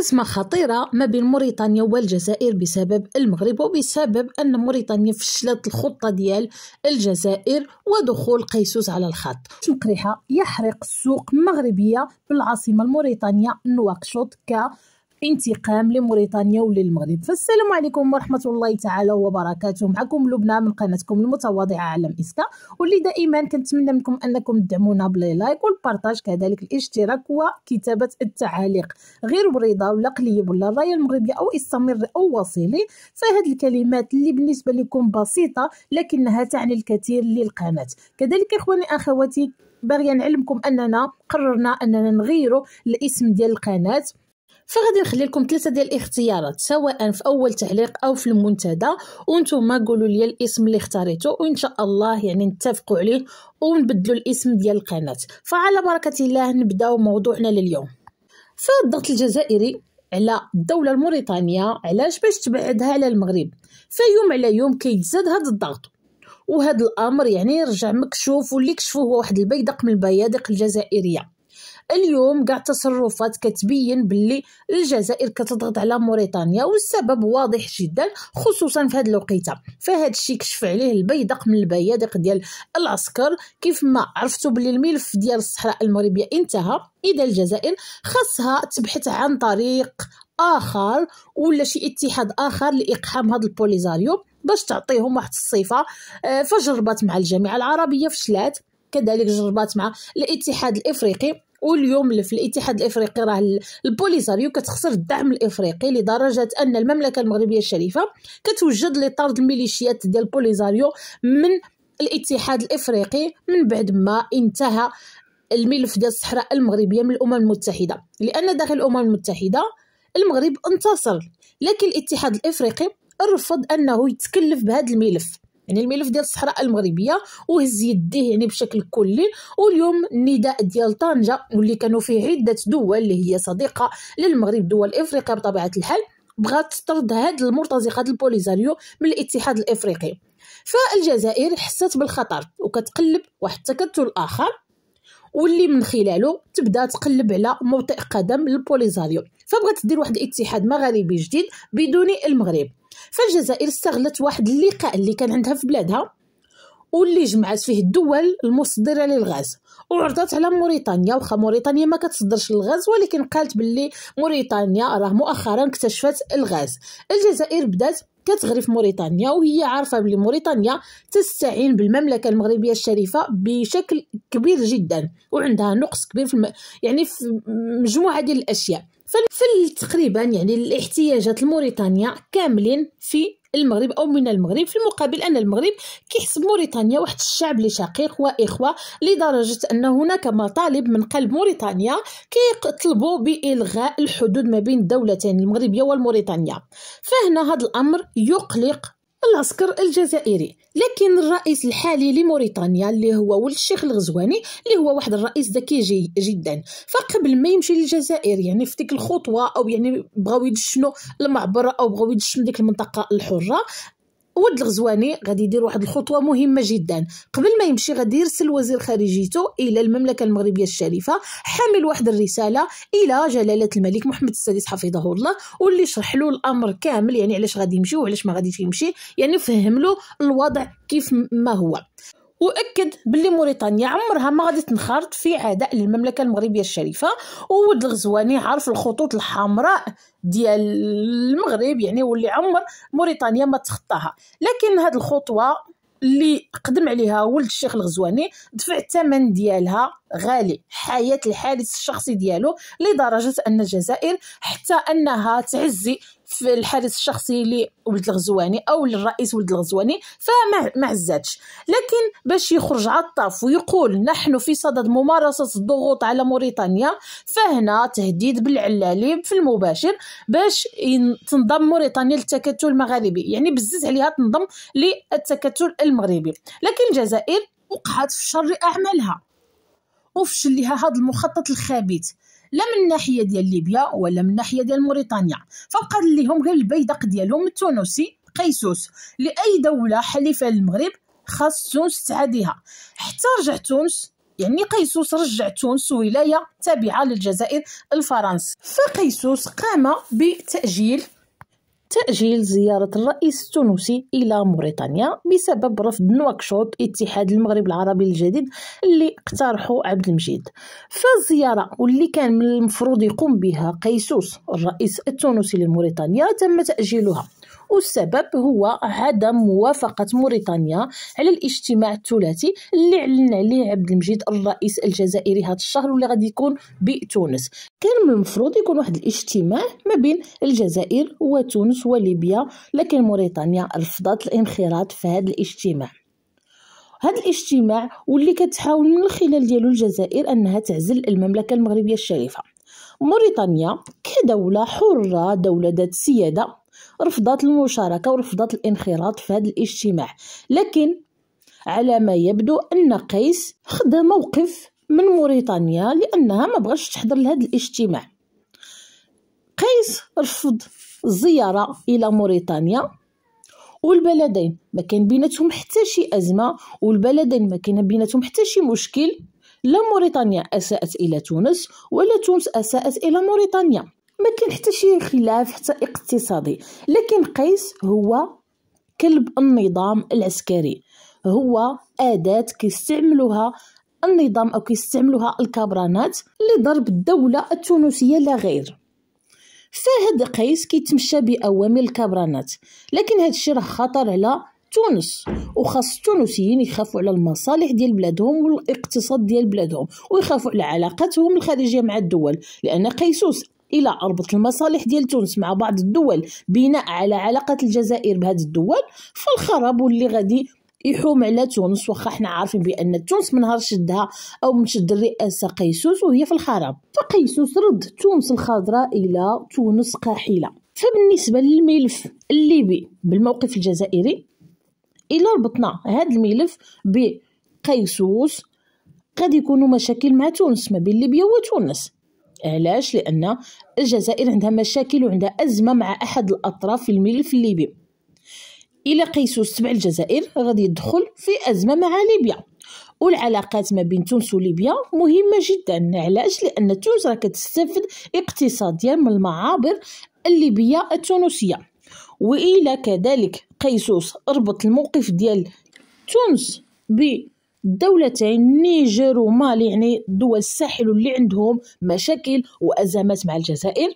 أزمة خطيرة ما بين موريتانيا والجزائر بسبب المغرب وبسبب أن موريتانيا فشلت الخطة ديال الجزائر ودخول قيسوس على الخط شكريحة يحرق السوق المغربية بالعاصمة الموريتانية نواكشوط ك انتقام لموريتانيا وللمغرب فالسلام عليكم ورحمه الله تعالى وبركاته معكم لبنى من قناتكم المتواضعه عالم اسكا واللي دائما كنتمنى منكم انكم تدعمونا بلي لايك والبرتاج كذلك الاشتراك وكتابه التعاليق غير بريضه ولا قليب ولا الراية المغربية او استمر او وصيلي فهذه الكلمات اللي بالنسبه لكم بسيطه لكنها تعني الكثير للقناه كذلك اخواني اخواتي باغيه نعلمكم اننا قررنا اننا نغيروا الاسم ديال القناه فغادي نخلي لكم ثلاثه ديال الاختيارات سواء في اول تعليق او في المنتدى وانتم قولوا لي الاسم اللي اختاريته وان شاء الله يعني نتفقوا عليه ونبدلوا الاسم ديال القناه فعلى بركه الله نبداو موضوعنا لليوم فالضغط الجزائري على الدولة الموريتانية علاش باش تبعدها على المغرب فيوم على يوم كيتزاد هذا الضغط وهذا الامر يعني رجع مكشوف واللي كشفوه هو واحد البيدق من البيادق الجزائريه اليوم كاع التصرفات كتبين باللي الجزائر كتضغط على موريتانيا والسبب واضح جدا خصوصا في هذه الوقيته فهاد الشيء كشف عليه البيدق من البيادق ديال العسكر كيف ما عرفتوا باللي الملف ديال الصحراء المغربيه انتهى اذا الجزائر خاصها تبحث عن طريق اخر ولا شي اتحاد اخر لاقحام هذا البوليزاريو باش تعطيهم واحد الصفه آه، فجربات مع الجامعه العربيه فشلات كذلك جربات مع الاتحاد الافريقي واليوم في الاتحاد الافريقي راه البوليساريو كتخسر الدعم الافريقي لدرجه ان المملكه المغربيه الشريفه كتوجد لطرد الميليشيات ديال البوليساريو من الاتحاد الافريقي من بعد ما انتهى الملف ديال الصحراء المغربيه من الامم المتحده لان داخل الامم المتحده المغرب انتصر لكن الاتحاد الافريقي رفض انه يتكلف بهذا الملف يعني الملف ديال الصحراء المغربيه وهز يديه يعني بشكل كلي واليوم النداء ديال طنجه واللي كانوا فيه عده دول اللي هي صديقه للمغرب دول افريقيا بطبيعه الحال بغات تطرد هاد المرتزقه هاد البوليزاريو من الاتحاد الافريقي فالجزائر حست بالخطر وكتقلب واحد التكتل اخر واللي من خلاله تبدا تقلب على موطئ قدم للبوليزاريو فبغات دير واحد الاتحاد مغاربي جديد بدون المغرب فالجزائر استغلت واحد اللقاء اللي كان عندها في بلادها واللي جمعت فيه الدول المصدره للغاز وعرضت على موريتانيا واخا موريتانيا ما كتصدرش الغاز ولكن قالت باللي موريتانيا راه مؤخرا اكتشفت الغاز الجزائر بدات كتغري في موريتانيا وهي عارفه بلي موريتانيا تستعين بالمملكه المغربيه الشريفه بشكل كبير جدا وعندها نقص كبير في الم... يعني في مجموعه ديال الاشياء فل تقريبا يعني الاحتياجات الموريتانيا كاملين في المغرب او من المغرب في المقابل ان المغرب كيحسب موريتانيا واحد الشعب اللي شقيق واخوه لدرجه ان هناك مطالب من قلب موريتانيا كيطلبوا بالغاء الحدود ما بين الدولتين المغربيه والموريتانيا فهنا هذا الامر يقلق العسكر الجزائري لكن الرئيس الحالي لموريتانيا اللي هو ولد الشيخ الغزواني اللي هو واحد الرئيس ذكي جي جدا فقبل ما يمشي للجزائر يعني في ديك الخطوه او يعني بغاو يدشنوا المعبر او بغاو يدشنوا ديك المنطقه الحره ود الغزواني غادي يدير واحد الخطوه مهمه جدا قبل ما يمشي غادي يرسل وزير خارجيته الى المملكه المغربيه الشريفه حامل واحد الرساله الى جلاله الملك محمد السادس حفظه الله واللي شرح له الامر كامل يعني علاش غادي يمشي وعلاش ما غاديش يمشي يعني فهم له الوضع كيف ما هو واكد باللي موريتانيا عمرها ما غادي تنخرط في عداء للمملكه المغربيه الشريفه وود الغزواني عارف الخطوط الحمراء ديال المغرب يعني واللي عمر موريتانيا ما تخطاها لكن هاد الخطوه اللي قدم عليها ولد الشيخ الغزواني دفع الثمن ديالها غالي حياة الحارس الشخصي ديالو لدرجة أن الجزائر حتى أنها تعزي في الحارس الشخصي لولد الغزواني او للرئيس ولد الغزواني فما عزاتش لكن باش يخرج عطاف ويقول نحن في صدد ممارسه الضغوط على موريتانيا فهنا تهديد بالعلالي في المباشر باش تنضم موريتانيا للتكتل المغاربي يعني بزز عليها تنضم للتكتل المغربي لكن الجزائر وقعت في شر اعمالها وفشل لها هذا المخطط الخبيث لا من الناحيه ديال ليبيا ولا من الناحيه ديال موريتانيا فبقى لهم غير البيدق ديالهم التونسي قيسوس لاي دوله حليفه للمغرب خاص تونس تعاديها حتى رجع تونس يعني قيسوس رجع تونس ولاية تابعة للجزائر الفرنس فقيسوس قام بتأجيل تأجيل زيارة الرئيس التونسي إلى موريتانيا بسبب رفض نواكشوط اتحاد المغرب العربي الجديد اللي اقترحه عبد المجيد فالزيارة واللي كان من المفروض يقوم بها قيسوس الرئيس التونسي لموريتانيا تم تأجيلها والسبب هو عدم موافقة موريتانيا على الاجتماع الثلاثي اللي أعلن عليه عبد المجيد الرئيس الجزائري هذا الشهر واللي غادي يكون بتونس كان من المفروض يكون واحد الاجتماع ما بين الجزائر وتونس وليبيا لكن موريتانيا رفضت الانخراط في هذا الاجتماع هذا الاجتماع واللي كتحاول من خلال ديالو الجزائر انها تعزل المملكه المغربيه الشريفه موريتانيا كدوله حره دوله ذات سياده رفضت المشاركة ورفضت الانخراط في هذا الاجتماع لكن على ما يبدو أن قيس خد موقف من موريتانيا لأنها ما بغاش تحضر لهذا الاجتماع قيس رفض الزيارة إلى موريتانيا والبلدين ما كان بيناتهم حتى شي أزمة والبلدين ما كان بيناتهم حتى شي مشكل لا موريتانيا أساءت إلى تونس ولا تونس أساءت إلى موريتانيا ما كان حتى شي خلاف حتى اقتصادي لكن قيس هو كلب النظام العسكري هو أداة كيستعملوها النظام أو كيستعملوها الكبرانات لضرب الدولة التونسية لا غير فهد قيس كيتمشى بأوامر الكبرانات لكن هذا الشيء راه خطر على تونس وخاص التونسيين يخافوا على المصالح ديال بلادهم والاقتصاد ديال بلادهم ويخافوا على علاقاتهم الخارجيه مع الدول لان قيسوس الى اربط المصالح ديال تونس مع بعض الدول بناء على علاقه الجزائر بهاد الدول فالخراب واللي غادي يحوم على تونس واخا حنا عارفين بان تونس من نهار شدها او من شد الرئاسه قيسوس وهي في الخراب فقيسوس رد تونس الخضراء الى تونس قاحله فبالنسبه للملف الليبي بالموقف الجزائري الى ربطنا هذا الملف بقيسوس قد يكونوا مشاكل مع تونس ما بين ليبيا وتونس علاش لان الجزائر عندها مشاكل وعندها ازمه مع احد الاطراف في الملف الليبي الى قيسوا سبع الجزائر غادي يدخل في ازمه مع ليبيا والعلاقات ما بين تونس وليبيا مهمة جدا علاش لأن تونس راه كتستافد اقتصاديا من المعابر الليبية التونسية وإلى كذلك قيسوس ربط الموقف ديال تونس ب دولتين نيجر ومالي يعني دول الساحل اللي عندهم مشاكل وأزمات مع الجزائر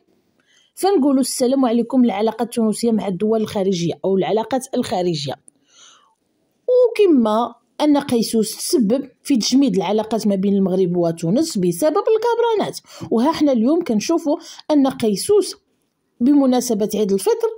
فنقولوا السلام عليكم العلاقات التونسية مع الدول الخارجية أو العلاقات الخارجية وكما أن قيسوس تسبب في تجميد العلاقات ما بين المغرب وتونس بسبب الكبرانات وها حنا اليوم كنشوفوا أن قيسوس بمناسبة عيد الفطر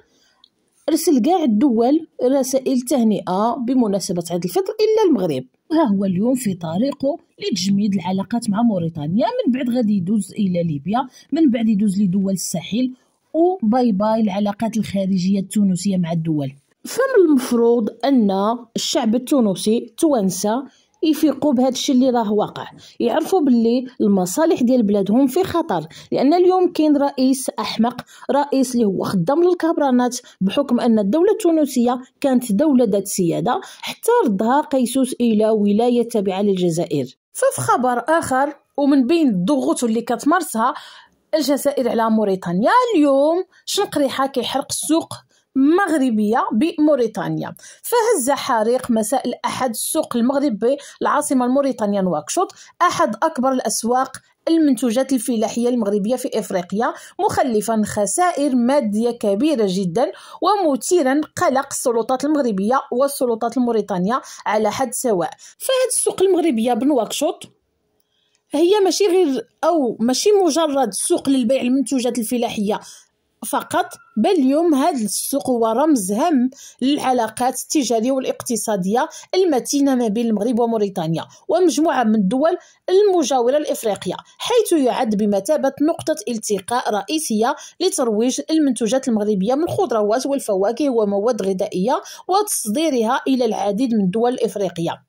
رسل كاع الدول رسائل تهنئة بمناسبة عيد الفطر إلا المغرب وها هو اليوم في طريقه لتجميد العلاقات مع موريتانيا من بعد غادي يدوز الى ليبيا من بعد يدوز لدول الساحل وباي باي العلاقات الخارجيه التونسيه مع الدول فمن المفروض ان الشعب التونسي توانسه يفيقوا بهذا الشيء اللي راه واقع يعرفوا باللي المصالح ديال بلادهم في خطر لان اليوم كاين رئيس احمق رئيس اللي هو خدام للكبرانات بحكم ان الدوله التونسيه كانت دوله ذات سياده حتى ردها قيسوس الى ولايه تابعه للجزائر ففي خبر اخر ومن بين الضغوط اللي كتمارسها الجزائر على موريتانيا اليوم شنقريحه كيحرق السوق مغربية بموريتانيا فهز حريق مساء الأحد السوق المغربي العاصمة الموريتانية نواكشوط أحد أكبر الأسواق المنتوجات الفلاحية المغربية في إفريقيا مخلفا خسائر مادية كبيرة جدا ومثيرا قلق السلطات المغربية والسلطات الموريتانية على حد سواء فهذه السوق المغربية بنواكشوط هي ماشي غير او ماشي مجرد سوق للبيع المنتوجات الفلاحيه فقط بل اليوم هذا السوق هو رمز هام للعلاقات التجاريه والاقتصاديه المتينه ما بين المغرب وموريتانيا ومجموعه من الدول المجاوره لافريقيا حيث يعد بمثابه نقطه التقاء رئيسيه لترويج المنتوجات المغربيه من الخضروات والفواكه ومواد غذائيه وتصديرها الى العديد من الدول الافريقيه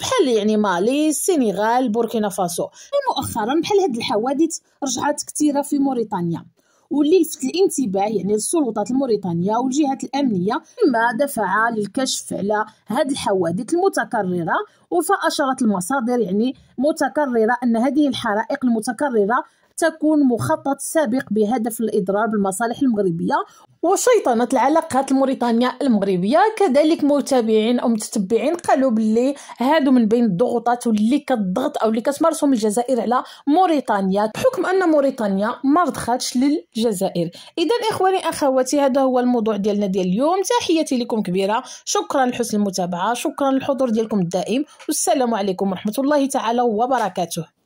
بحال يعني مالي السنغال بوركينا فاسو مؤخرا بحال هاد الحوادث رجعت كثيره في موريتانيا واللي لفت الانتباه يعني السلطات الموريتانية والجهات الأمنية مما دفع للكشف على هذه الحوادث المتكررة وفأشرت المصادر يعني متكررة أن هذه الحرائق المتكررة تكون مخطط سابق بهدف الإضرار بالمصالح المغربية وشيطنة العلاقات الموريتانية المغربية كذلك متابعين أو متتبعين قالوا باللي هادو من بين الضغوطات اللي كتضغط أو اللي كتمارسهم الجزائر على موريتانيا بحكم أن موريتانيا ما رضخاتش للجزائر إذا إخواني أخواتي هذا هو الموضوع ديالنا ديال اليوم تحياتي لكم كبيرة شكرا لحسن المتابعة شكرا للحضور ديالكم الدائم والسلام عليكم ورحمة الله تعالى وبركاته